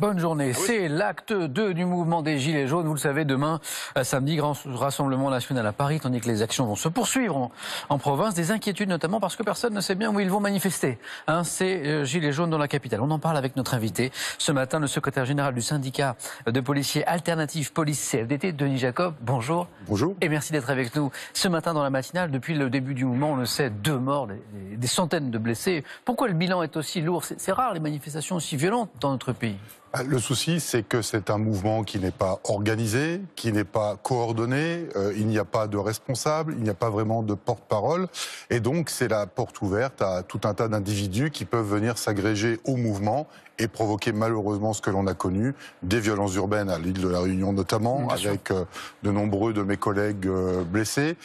Bonne journée. Ah c'est l'acte 2 du mouvement des Gilets jaunes. Vous le savez, demain, euh, samedi, grand rassemblement national à Paris, tandis que les actions vont se poursuivre en, province. Des inquiétudes notamment parce que personne ne sait bien où ils vont manifester. Hein, Ces euh, Gilets jaunes dans la capitale. On en parle avec notre invité ce matin, le secrétaire général du syndicat de policiers alternatifs police CFDT, Denis Jacob. Bonjour. Bonjour. Et merci d'être avec nous ce matin dans la matinale. Depuis le début du mouvement, on le sait, deux morts, des centaines de blessés. Pourquoi le bilan est aussi lourd C'est rare les manifestations aussi violentes dans notre pays. Ah, le souci, c'est que c'est un mouvement qui n'est pas organisé, qui n'est pas coordonné, euh, il n'y a pas de responsable, il n'y a pas vraiment de porte-parole, et donc c'est la porte ouverte à tout un tas d'individus qui peuvent venir s'agréger au mouvement et provoquer malheureusement ce que l'on a connu, des violences urbaines à l'île de la Réunion notamment, avec euh, de nombreux de mes collègues euh, blessés,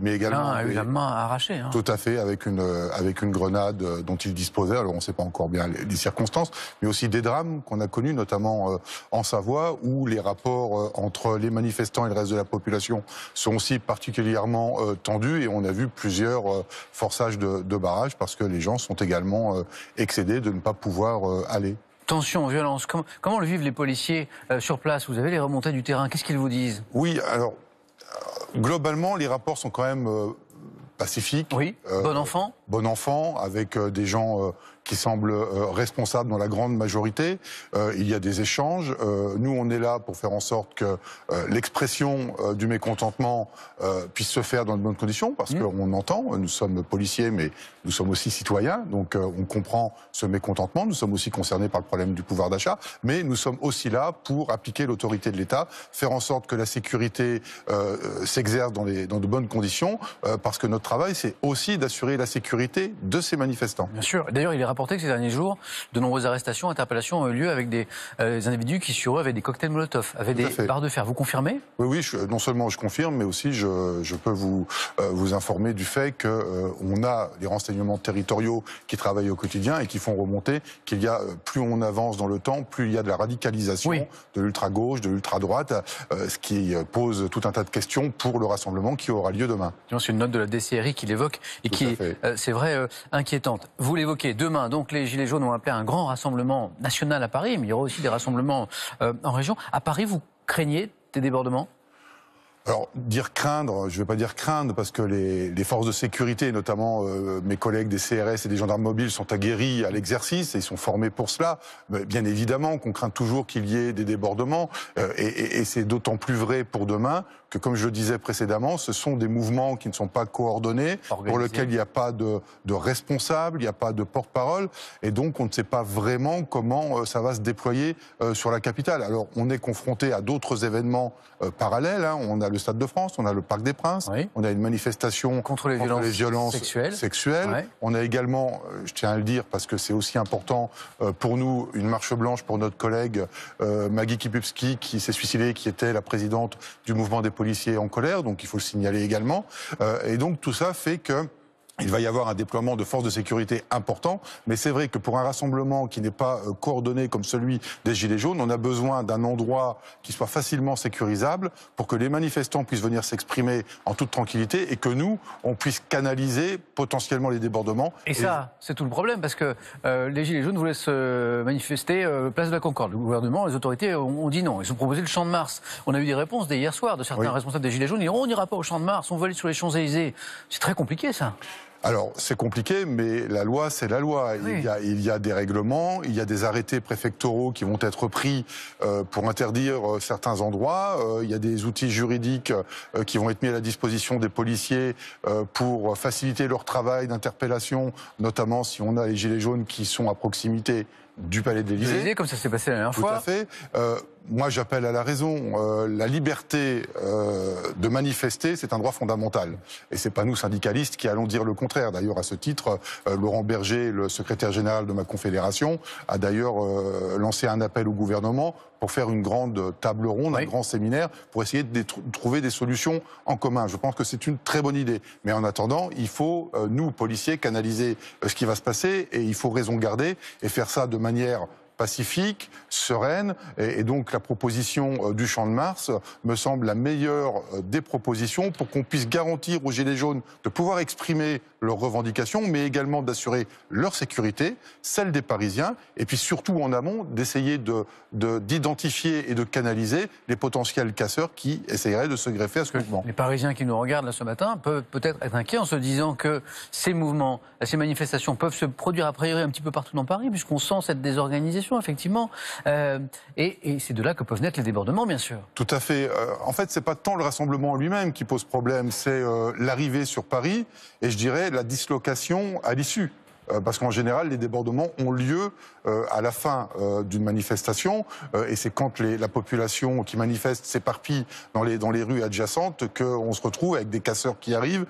mais également... L'un a eu la main arrachée. Hein. Tout à fait, avec une, avec une grenade dont il disposait, alors on ne sait pas encore bien les circonstances, mais aussi des drames qu'on a connus notamment euh, en Savoie, où les rapports euh, entre les manifestants et le reste de la population sont aussi particulièrement euh, tendus et on a vu plusieurs forçages de, barrages parce que les gens sont également excédés de ne pas pouvoir aller tension, violence. Comment, le vivent les policiers sur place Vous avez les remontées du terrain. Qu'est-ce qu'ils vous disent Oui, alors, globalement, les rapports sont quand même pacifiques. Oui, bon enfant. Bon enfant, avec des gens qui semble euh, responsable dans la grande majorité. Euh, il y a des échanges. Euh, nous, on est là pour faire en sorte que l'expression du mécontentement puisse se faire dans de bonnes conditions, parce mmh. qu'on entend, nous sommes policiers, mais nous sommes aussi citoyens, donc on comprend ce mécontentement, nous sommes aussi concernés par le problème du pouvoir d'achat, mais nous sommes aussi là pour appliquer l'autorité de l'État, faire en sorte que la sécurité s'exerce dans, dans, de bonnes conditions, parce que notre travail, c'est aussi d'assurer la sécurité de ces manifestants. Bien sûr. D'ailleurs, il est rapporté que ces derniers jours, de nombreuses arrestations, interpellations ont eu lieu avec des, euh, individus qui, sur eux, avaient des cocktails Molotov, avaient des barres de fer. Vous confirmez Oui, oui, non seulement je confirme, mais aussi je, peux vous, euh, vous informer du fait qu'on euh, on a les renseignements territoriaux qui travaillent au quotidien et qui font remonter qu'il y a, plus on avance dans le temps, plus il y a de la radicalisation de l'ultra-gauche, de l'ultra-droite, ce qui pose tout un tas de questions pour le rassemblement qui aura lieu demain. C'est une note de la DCRI qui l'évoque et qui est, c'est vrai, inquiétante. Vous l'évoquez demain Hein, donc les Gilets jaunes ont appelé un grand rassemblement national à Paris, mais il y aura aussi des rassemblements euh, en région. À Paris, vous craignez des débordements alors, dire craindre, je ne vais pas dire craindre, parce que les, les forces de sécurité, notamment euh, mes collègues des CRS et des gendarmes mobiles, sont aguerris à l'exercice et ils sont formés pour cela. bien évidemment qu'on craint toujours qu'il y ait des débordements, euh, et, et, et c'est d'autant plus vrai pour demain que, comme je le disais précédemment, ce sont des mouvements qui ne sont pas coordonnés, pour lesquels il n'y a pas de, de responsable, il n'y a pas de porte-parole, et donc on ne sait pas vraiment comment euh, ça va se déployer sur la capitale. Alors, on est confronté à d'autres événements parallèles. Hein. Stade de France, on a le Parc des Princes, on a une manifestation contre les, violences, sexuelles. On a également, euh, je tiens à le dire parce que c'est aussi important euh, pour nous, une marche blanche pour notre collègue euh, Maggie Kipupski qui s'est suicidée, qui était la présidente du mouvement des policiers en colère, donc il faut le signaler également. Et donc tout ça fait que il va y avoir un déploiement de forces de sécurité important, mais c'est vrai que pour un rassemblement qui n'est pas euh, coordonné comme celui des Gilets jaunes, on a besoin d'un endroit qui soit facilement sécurisable pour que les manifestants puissent venir s'exprimer en toute tranquillité et que nous, on puisse canaliser potentiellement les débordements. Et, ça, c'est tout le problème, parce que euh, les Gilets jaunes voulaient se manifester euh, place de la Concorde. Le gouvernement, les autorités ont, dit non. Ils ont proposé le champ de Mars. On a eu des réponses dès hier soir de certains responsables des Gilets jaunes. Ils diront, on n'ira pas au champ de Mars, on va aller sur les Champs-Élysées. C'est très compliqué, ça. Alors, c'est compliqué, mais la loi, c'est la loi. Il, y a, il, y a, des règlements, il y a des arrêtés préfectoraux qui vont être pris euh, pour interdire euh, certains endroits, euh, il y a des outils juridiques euh, qui vont être mis à la disposition des policiers euh, pour faciliter leur travail d'interpellation, notamment si on a les gilets jaunes qui sont à proximité du palais de l'Élysée. Comme ça s'est passé la dernière fois. Tout à fait moi j'appelle à la raison. Euh, la liberté euh, de manifester, c'est un droit fondamental. Et ce n'est pas nous syndicalistes qui allons dire le contraire. D'ailleurs, à ce titre, euh, Laurent Berger, le secrétaire général de ma confédération, a d'ailleurs lancé un appel au gouvernement pour faire une grande table ronde, un grand séminaire, pour essayer de trouver des solutions en commun. Je pense que c'est une très bonne idée. Mais en attendant, il faut, nous, policiers, canaliser ce qui va se passer et il faut raison garder et faire ça de manière pacifique, sereine. Et, donc la proposition euh, du Champ de Mars euh, me semble la meilleure euh, des propositions pour qu'on puisse garantir aux Gilets jaunes de pouvoir exprimer leurs revendications, mais également d'assurer leur sécurité, celle des Parisiens, et puis surtout en amont d'essayer d'identifier de, d'identifier et de canaliser les potentiels casseurs qui essaieraient de se greffer à ce mouvement. Les Parisiens qui nous regardent là ce matin peuvent peut-être être inquiets en se disant que ces mouvements, ces manifestations peuvent se produire a priori un petit peu partout dans Paris, puisqu'on sent cette désorganisation, effectivement. Euh, et, c'est de là que peuvent naître les débordements, bien sûr. Tout à fait. Euh, en fait, c'est pas tant le rassemblement lui-même qui pose problème, c'est euh, l'arrivée sur Paris, et je dirais la dislocation à l'issue. Euh, parce qu'en général, les débordements ont lieu euh, à la fin euh, d'une manifestation, et c'est quand la population qui manifeste s'éparpille dans les, dans les rues adjacentes qu'on se retrouve avec des casseurs qui arrivent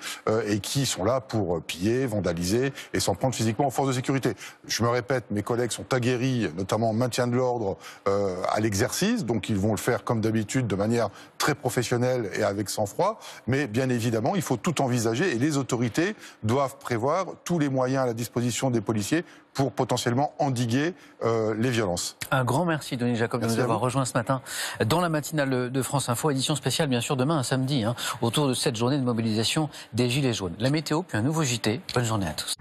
et qui sont là pour piller, vandaliser et s'en prendre physiquement aux forces de sécurité. Je me répète, mes collègues sont aguerris, notamment en maintien de l'ordre à l'exercice, donc ils vont le faire comme d'habitude de manière très professionnelle et avec sang-froid, mais bien évidemment, il faut tout envisager et les autorités doivent prévoir tous les moyens à la disposition des policiers pour potentiellement endiguer euh, les violences. Un grand merci, Denis Jacob, de nous avoir rejoints ce matin dans la matinale de France Info, édition spéciale, bien sûr, demain, un samedi, hein, autour de cette journée de mobilisation des Gilets jaunes. La météo, puis un nouveau JT. Bonne journée à tous.